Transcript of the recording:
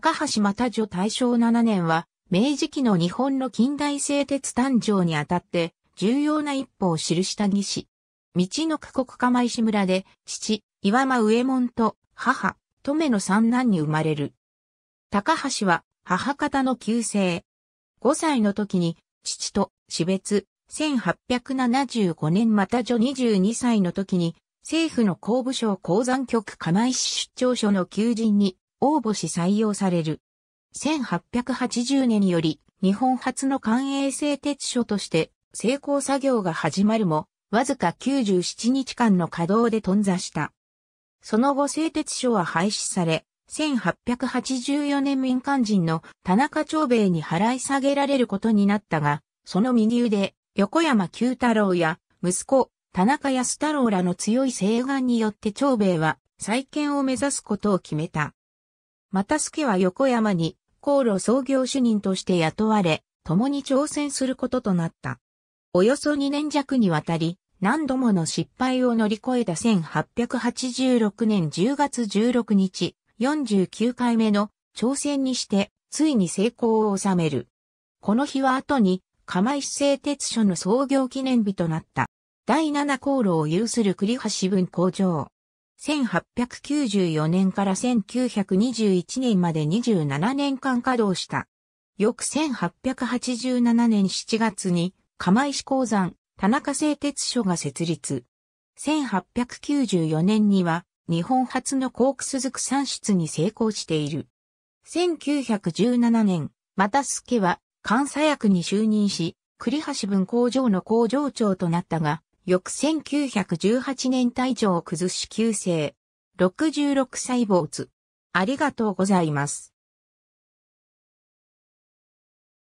高橋又女大正7年は、明治期の日本の近代製鉄誕生にあたって、重要な一歩を記した義士。道の区国釜石村で、父、岩間上門と、母、留の三男に生まれる。高橋は、母方の旧姓。5歳の時に、父と、死別、1875年また女22歳の時に、政府の公部省鉱山局釜石出張所の求人に応募し採用される。1880年により、日本初の官営製鉄所として、成功作業が始まるも、わずか97日間の稼働で頓挫した。その後製鉄所は廃止され、1884年民間人の田中長兵衛に払い下げられることになったが、その右腕、横山九太郎や息子、田中安太郎らの強い請願によって長兵衛は再建を目指すことを決めた。また助は横山に、航路創業主任として雇われ、共に挑戦することとなった。およそ2年弱にわたり、何度もの失敗を乗り越えた1886年10月16日、49回目の挑戦にして、ついに成功を収める。この日は後に、釜石製鉄所の創業記念日となった。第7航路を有する栗橋文工場。1894年から1921年まで27年間稼働した。翌1887年7月に釜石鉱山田中製鉄所が設立。1894年には日本初のコークスズク産出に成功している。1917年、また助は監査役に就任し、栗橋文工場の工場長となったが、翌1918年体調を崩し旧姓。66歳坊主。ありがとうございます。